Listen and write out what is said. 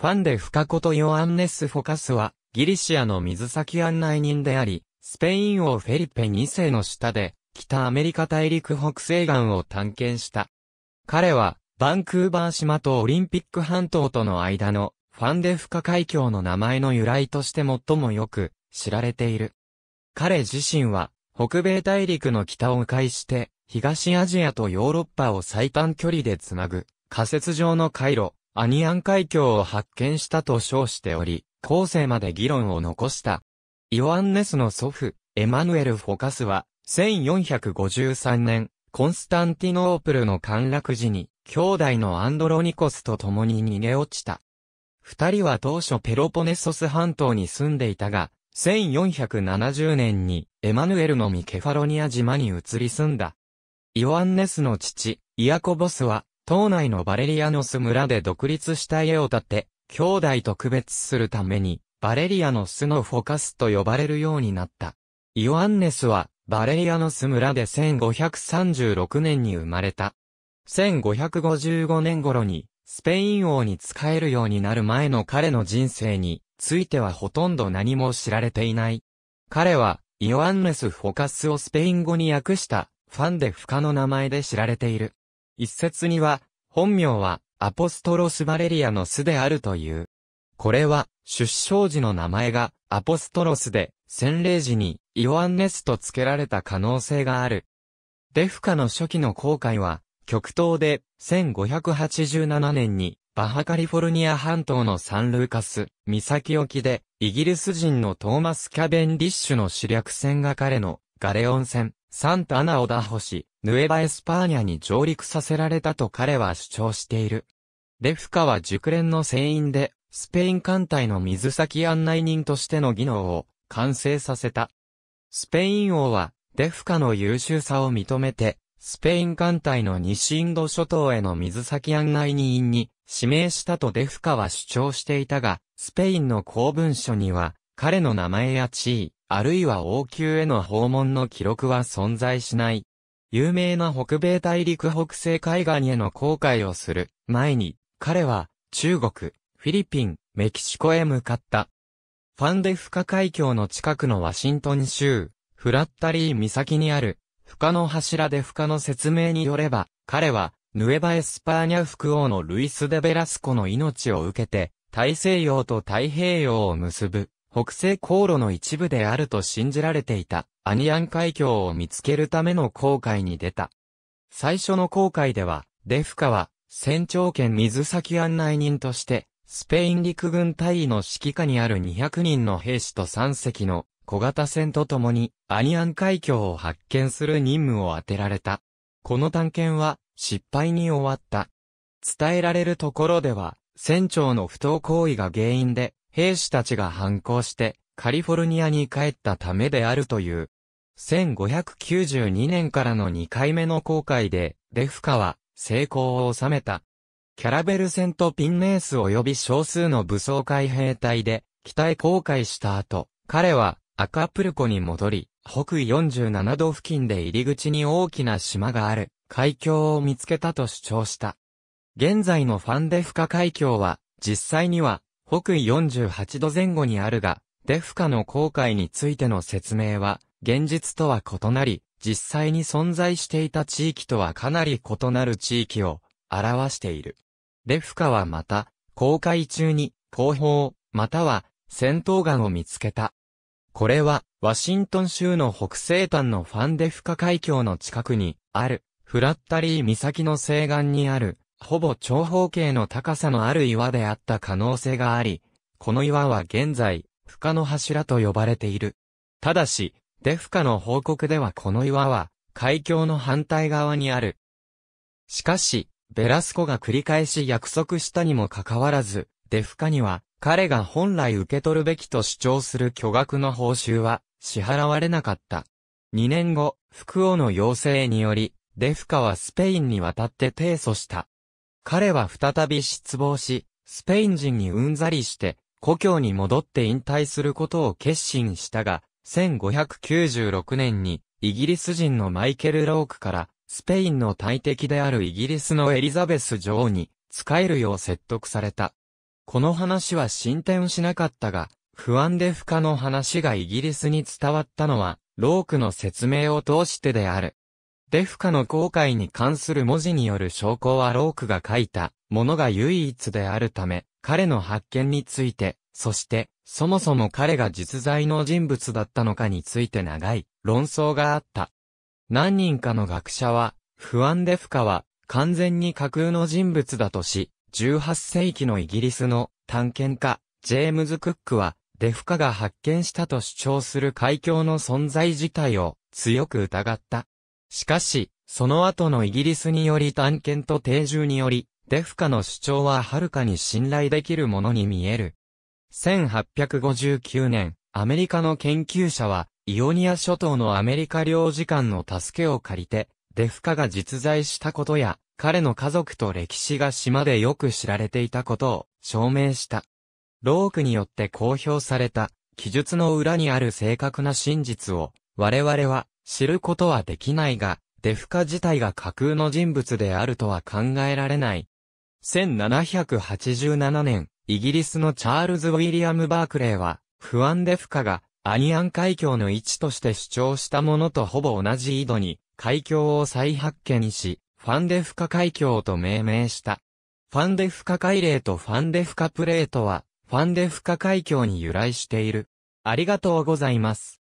ファンデフカことヨアンネス・フォカスは、ギリシアの水先案内人であり、スペイン王フェリペ2世の下で、北アメリカ大陸北西岸を探検した。彼は、バンクーバー島とオリンピック半島との間の、ファンデフカ海峡の名前の由来として最もよく知られている。彼自身は、北米大陸の北を迂回して、東アジアとヨーロッパを最短距離でつなぐ、仮設上の回路、アニアン海峡を発見したと称しており、後世まで議論を残した。イオアンネスの祖父、エマヌエル・フォカスは、1453年、コンスタンティノープルの陥落時に、兄弟のアンドロニコスと共に逃げ落ちた。二人は当初ペロポネソス半島に住んでいたが、1470年にエマヌエルのミケファロニア島に移り住んだ。イオアンネスの父、イアコボスは島内のバレリアノス村で独立した家を建て、兄弟と区別するために、バレリアノスのフォカスと呼ばれるようになった。イオアンネスは、バレリアノス村で1536年に生まれた。1555年頃に、スペイン王に仕えるようになる前の彼の人生についてはほとんど何も知られていない。彼は、イオアンネス・フォカスをスペイン語に訳した、ファンで不可の名前で知られている。一説には、本名はアポストロス・バレリアの巣であるという。これは、出生時の名前がアポストロスで、洗礼時にイオアンネスと付けられた可能性がある。デフカの初期の航海は、極東で1587年にバハカリフォルニア半島のサンルーカス、岬沖で、イギリス人のトーマス・キャベンディッシュの主略船が彼のガレオン船、サンタナを打破し、ヌエバエスパーニャに上陸させられたと彼は主張している。レフカは熟練の船員で、スペイン艦隊の水先案内人としての技能を完成させた。スペイン王は、デフカの優秀さを認めて、スペイン艦隊の西インド諸島への水先案内人に指名したとデフカは主張していたが、スペインの公文書には、彼の名前や地位、あるいは王宮への訪問の記録は存在しない。有名な北米大陸北西海岸への航海をする前に、彼は中国、フィリピン、メキシコへ向かった。ファンデフカ海峡の近くのワシントン州、フラッタリー岬にある、フカの柱でフカの説明によれば、彼は、ヌエバエスパーニャ副王のルイス・デベラスコの命を受けて、大西洋と太平洋を結ぶ、北西航路の一部であると信じられていたアニアン海峡を見つけるための航海に出た。最初の航海では、デフカは、船長兼水先案内人として、スペイン陸軍隊尉の指揮下にある200人の兵士と3隻の小型船と共にアニアン海峡を発見する任務を当てられた。この探検は失敗に終わった。伝えられるところでは、船長の不当行為が原因で兵士たちが反抗してカリフォルニアに帰ったためであるという。1592年からの2回目の航海で、デフカは成功を収めた。キャラベル戦とピンネース及び少数の武装海兵隊で、北へ航海した後、彼はアカプルコに戻り、北緯47度付近で入り口に大きな島がある、海峡を見つけたと主張した。現在のファンデフカ海峡は、実際には北緯48度前後にあるが、デフカの航海についての説明は、現実とは異なり、実際に存在していた地域とはかなり異なる地域を表している。デフカはまた、航海中に、後方、または、戦闘眼を見つけた。これは、ワシントン州の北西端のファンデフカ海峡の近くにある、フラッタリー岬の西岸にある、ほぼ長方形の高さのある岩であった可能性があり、この岩は現在、深の柱と呼ばれている。ただし、デフカの報告ではこの岩は、海峡の反対側にある。しかし、ベラスコが繰り返し約束したにもかかわらず、デフカには、彼が本来受け取るべきと主張する巨額の報酬は、支払われなかった。2年後、福王の要請により、デフカはスペインに渡って提訴した。彼は再び失望し、スペイン人にうんざりして、故郷に戻って引退することを決心したが、1596年に、イギリス人のマイケル・ロークから、スペインの大敵であるイギリスのエリザベス女王に、仕えるよう説得された。この話は進展しなかったが、不安で不可の話がイギリスに伝わったのは、ロークの説明を通してである。デフカの航海に関する文字による証拠はロークが書いたものが唯一であるため、彼の発見について、そして、そもそも彼が実在の人物だったのかについて長い論争があった。何人かの学者は、不安デフカは完全に架空の人物だとし、18世紀のイギリスの探検家、ジェームズ・クックは、デフカが発見したと主張する海峡の存在自体を強く疑った。しかし、その後のイギリスにより探検と定住により、デフカの主張ははるかに信頼できるものに見える。1859年、アメリカの研究者は、イオニア諸島のアメリカ領事館の助けを借りて、デフカが実在したことや、彼の家族と歴史が島でよく知られていたことを証明した。ロークによって公表された記述の裏にある正確な真実を我々は知ることはできないが、デフカ自体が架空の人物であるとは考えられない。1787年、イギリスのチャールズ・ウィリアム・バークレーは、不安デフカが、アニアン海峡の位置として主張したものとほぼ同じ緯度に、海峡を再発見し、ファンデフカ海峡と命名した。ファンデフカ海嶺とファンデフカプレートは、ファンデフカ海峡に由来している。ありがとうございます。